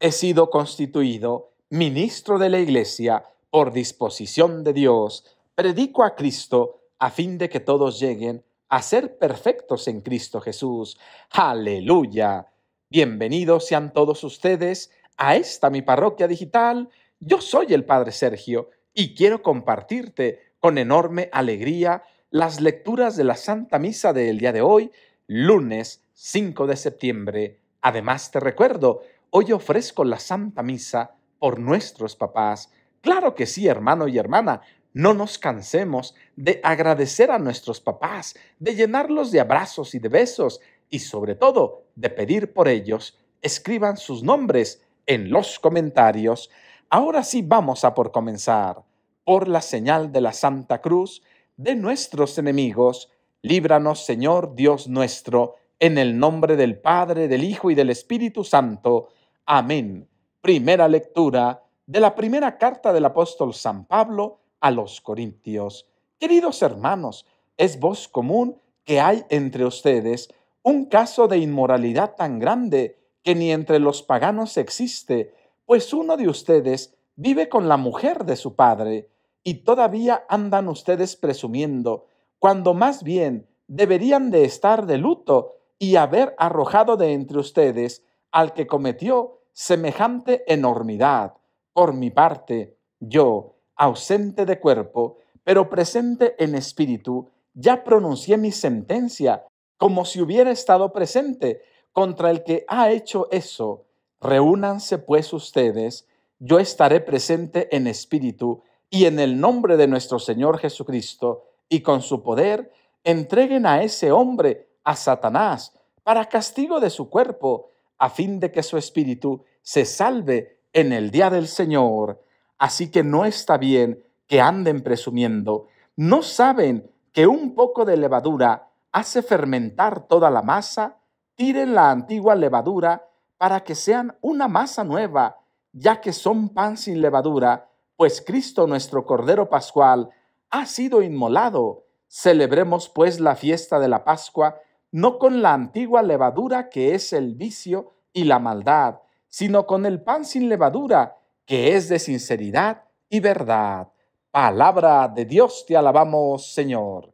he sido constituido ministro de la Iglesia por disposición de Dios, predico a Cristo a fin de que todos lleguen a ser perfectos en Cristo Jesús. Aleluya. Bienvenidos sean todos ustedes a esta mi parroquia digital. Yo soy el Padre Sergio y quiero compartirte con enorme alegría las lecturas de la Santa Misa del día de hoy, lunes 5 de septiembre. Además, te recuerdo Hoy ofrezco la Santa Misa por nuestros papás. Claro que sí, hermano y hermana. No nos cansemos de agradecer a nuestros papás, de llenarlos de abrazos y de besos y sobre todo de pedir por ellos. Escriban sus nombres en los comentarios. Ahora sí vamos a por comenzar. Por la señal de la Santa Cruz de nuestros enemigos, líbranos Señor Dios nuestro, en el nombre del Padre, del Hijo y del Espíritu Santo. Amén. Primera lectura de la primera carta del apóstol San Pablo a los Corintios. Queridos hermanos, es voz común que hay entre ustedes un caso de inmoralidad tan grande que ni entre los paganos existe, pues uno de ustedes vive con la mujer de su padre, y todavía andan ustedes presumiendo, cuando más bien deberían de estar de luto y haber arrojado de entre ustedes al que cometió semejante enormidad. Por mi parte, yo, ausente de cuerpo, pero presente en espíritu, ya pronuncié mi sentencia, como si hubiera estado presente contra el que ha hecho eso. Reúnanse pues ustedes, yo estaré presente en espíritu y en el nombre de nuestro Señor Jesucristo y con su poder, entreguen a ese hombre, a Satanás, para castigo de su cuerpo, a fin de que su espíritu se salve en el día del Señor. Así que no está bien que anden presumiendo. ¿No saben que un poco de levadura hace fermentar toda la masa? Tiren la antigua levadura para que sean una masa nueva, ya que son pan sin levadura, pues Cristo nuestro Cordero Pascual ha sido inmolado. Celebremos pues la fiesta de la Pascua no con la antigua levadura que es el vicio y la maldad, sino con el pan sin levadura que es de sinceridad y verdad. Palabra de Dios te alabamos, Señor.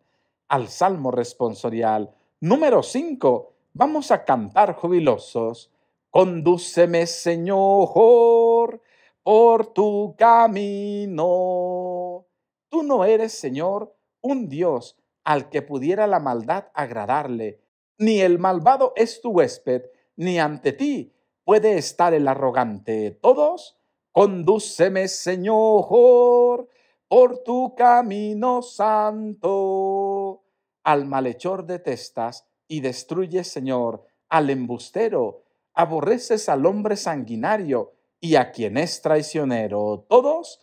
Al Salmo responsorial número 5 vamos a cantar jubilosos. Condúceme, Señor, por tu camino. Tú no eres, Señor, un Dios al que pudiera la maldad agradarle, ni el malvado es tu huésped, ni ante ti puede estar el arrogante. Todos, condúceme, Señor, por tu camino santo. Al malhechor detestas y destruyes, Señor, al embustero, aborreces al hombre sanguinario y a quien es traicionero. Todos,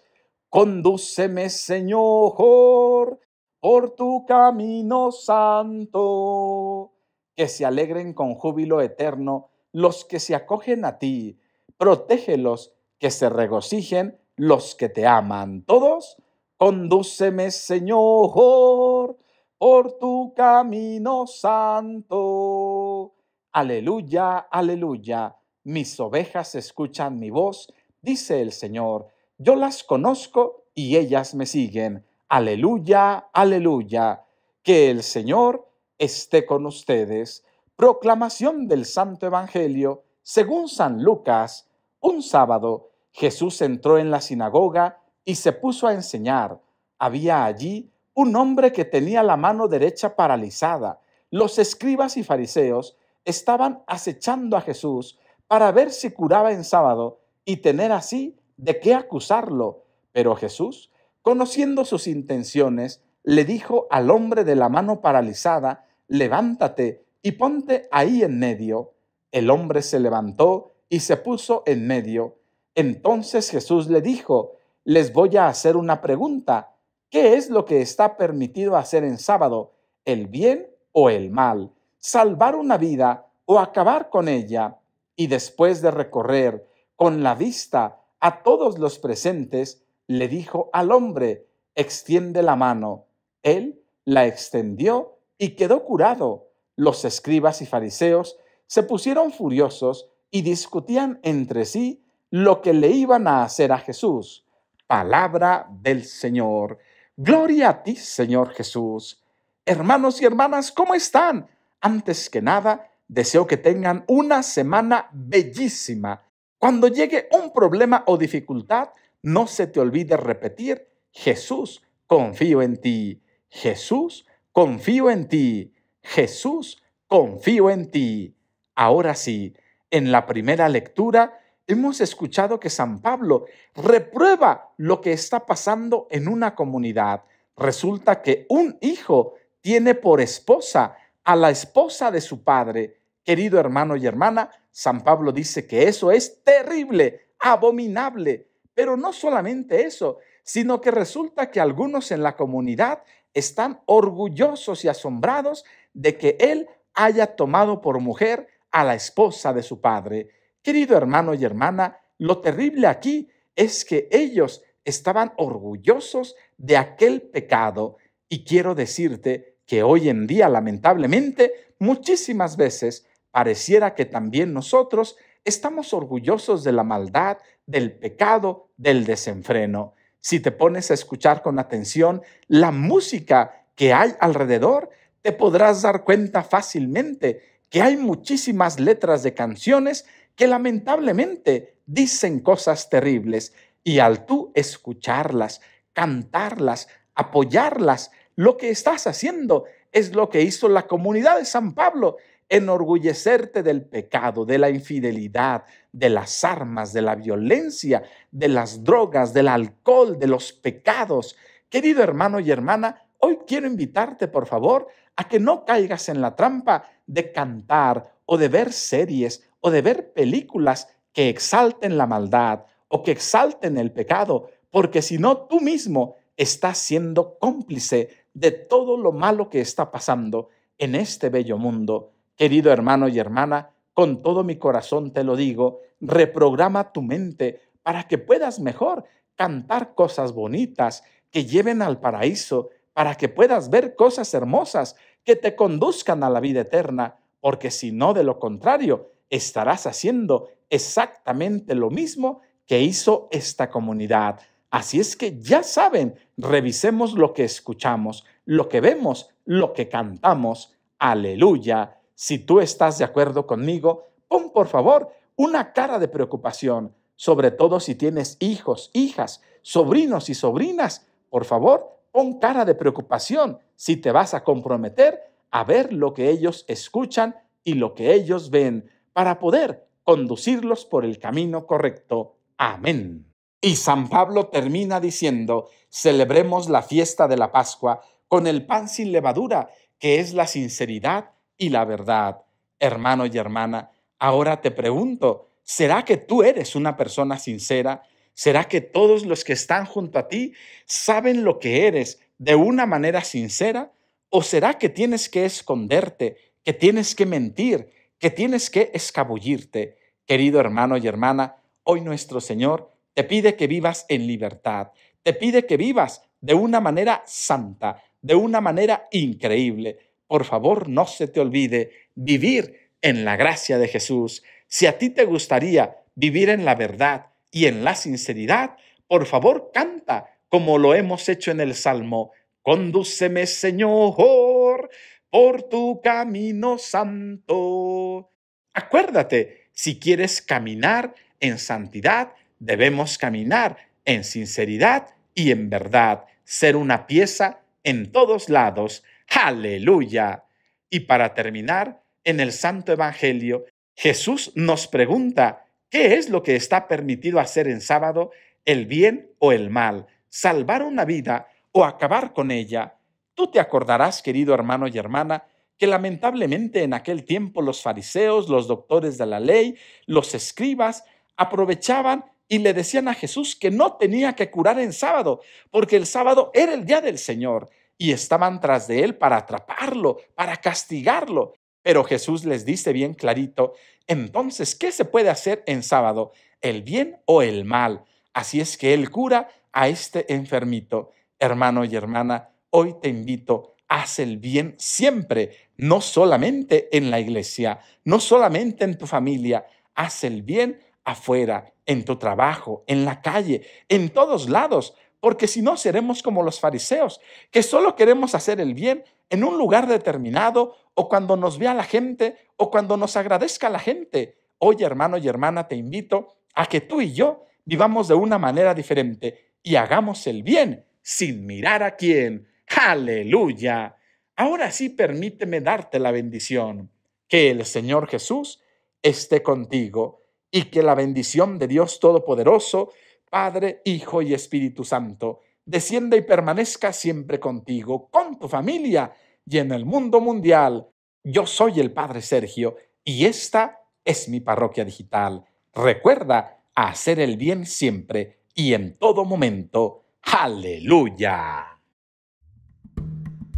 condúceme, Señor, por tu camino santo que se alegren con júbilo eterno los que se acogen a ti, protégelos, que se regocijen los que te aman. Todos, condúceme, Señor, por tu camino santo. Aleluya, aleluya. Mis ovejas escuchan mi voz, dice el Señor. Yo las conozco y ellas me siguen. Aleluya, aleluya. Que el Señor esté con ustedes. Proclamación del Santo Evangelio, según San Lucas, un sábado Jesús entró en la sinagoga y se puso a enseñar. Había allí un hombre que tenía la mano derecha paralizada. Los escribas y fariseos estaban acechando a Jesús para ver si curaba en sábado y tener así de qué acusarlo. Pero Jesús, conociendo sus intenciones, le dijo al hombre de la mano paralizada levántate y ponte ahí en medio. El hombre se levantó y se puso en medio. Entonces Jesús le dijo, les voy a hacer una pregunta. ¿Qué es lo que está permitido hacer en sábado? ¿El bien o el mal? ¿Salvar una vida o acabar con ella? Y después de recorrer con la vista a todos los presentes, le dijo al hombre, extiende la mano. Él la extendió y quedó curado. Los escribas y fariseos se pusieron furiosos y discutían entre sí lo que le iban a hacer a Jesús. Palabra del Señor. Gloria a ti, Señor Jesús. Hermanos y hermanas, ¿cómo están? Antes que nada, deseo que tengan una semana bellísima. Cuando llegue un problema o dificultad, no se te olvide repetir, Jesús, confío en ti. Jesús, confío en ti, Jesús, confío en ti. Ahora sí, en la primera lectura hemos escuchado que San Pablo reprueba lo que está pasando en una comunidad. Resulta que un hijo tiene por esposa a la esposa de su padre. Querido hermano y hermana, San Pablo dice que eso es terrible, abominable, pero no solamente eso, sino que resulta que algunos en la comunidad están orgullosos y asombrados de que él haya tomado por mujer a la esposa de su padre. Querido hermano y hermana, lo terrible aquí es que ellos estaban orgullosos de aquel pecado y quiero decirte que hoy en día, lamentablemente, muchísimas veces pareciera que también nosotros estamos orgullosos de la maldad, del pecado, del desenfreno. Si te pones a escuchar con atención la música que hay alrededor, te podrás dar cuenta fácilmente que hay muchísimas letras de canciones que lamentablemente dicen cosas terribles y al tú escucharlas, cantarlas, apoyarlas, lo que estás haciendo es lo que hizo la comunidad de San Pablo enorgullecerte del pecado, de la infidelidad, de las armas, de la violencia, de las drogas, del alcohol, de los pecados. Querido hermano y hermana, hoy quiero invitarte, por favor, a que no caigas en la trampa de cantar o de ver series o de ver películas que exalten la maldad o que exalten el pecado, porque si no tú mismo estás siendo cómplice de todo lo malo que está pasando en este bello mundo Querido hermano y hermana, con todo mi corazón te lo digo, reprograma tu mente para que puedas mejor cantar cosas bonitas que lleven al paraíso, para que puedas ver cosas hermosas que te conduzcan a la vida eterna, porque si no, de lo contrario, estarás haciendo exactamente lo mismo que hizo esta comunidad. Así es que ya saben, revisemos lo que escuchamos, lo que vemos, lo que cantamos. Aleluya. Si tú estás de acuerdo conmigo, pon por favor una cara de preocupación, sobre todo si tienes hijos, hijas, sobrinos y sobrinas. Por favor, pon cara de preocupación si te vas a comprometer a ver lo que ellos escuchan y lo que ellos ven para poder conducirlos por el camino correcto. Amén. Y San Pablo termina diciendo, celebremos la fiesta de la Pascua con el pan sin levadura, que es la sinceridad y la verdad. Hermano y hermana, ahora te pregunto, ¿será que tú eres una persona sincera? ¿Será que todos los que están junto a ti saben lo que eres de una manera sincera? ¿O será que tienes que esconderte, que tienes que mentir, que tienes que escabullirte? Querido hermano y hermana, hoy nuestro Señor te pide que vivas en libertad, te pide que vivas de una manera santa, de una manera increíble. Por favor, no se te olvide vivir en la gracia de Jesús. Si a ti te gustaría vivir en la verdad y en la sinceridad, por favor canta como lo hemos hecho en el Salmo. Condúceme, Señor, por tu camino santo. Acuérdate, si quieres caminar en santidad, debemos caminar en sinceridad y en verdad, ser una pieza en todos lados Aleluya. Y para terminar, en el Santo Evangelio, Jesús nos pregunta, ¿qué es lo que está permitido hacer en sábado? ¿El bien o el mal? ¿Salvar una vida o acabar con ella? Tú te acordarás, querido hermano y hermana, que lamentablemente en aquel tiempo los fariseos, los doctores de la ley, los escribas, aprovechaban y le decían a Jesús que no tenía que curar en sábado, porque el sábado era el día del Señor y estaban tras de él para atraparlo, para castigarlo. Pero Jesús les dice bien clarito, entonces, ¿qué se puede hacer en sábado? ¿El bien o el mal? Así es que él cura a este enfermito. Hermano y hermana, hoy te invito, haz el bien siempre, no solamente en la iglesia, no solamente en tu familia, haz el bien afuera, en tu trabajo, en la calle, en todos lados, porque si no seremos como los fariseos, que solo queremos hacer el bien en un lugar determinado o cuando nos vea la gente o cuando nos agradezca la gente. Hoy, hermano y hermana, te invito a que tú y yo vivamos de una manera diferente y hagamos el bien sin mirar a quién. Aleluya. Ahora sí permíteme darte la bendición. Que el Señor Jesús esté contigo y que la bendición de Dios Todopoderoso, Padre, Hijo y Espíritu Santo, descienda y permanezca siempre contigo, con tu familia y en el mundo mundial. Yo soy el Padre Sergio y esta es mi parroquia digital. Recuerda hacer el bien siempre y en todo momento. Aleluya.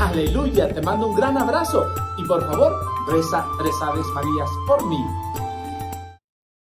Aleluya, te mando un gran abrazo y por favor, reza tres aves Marías por mí.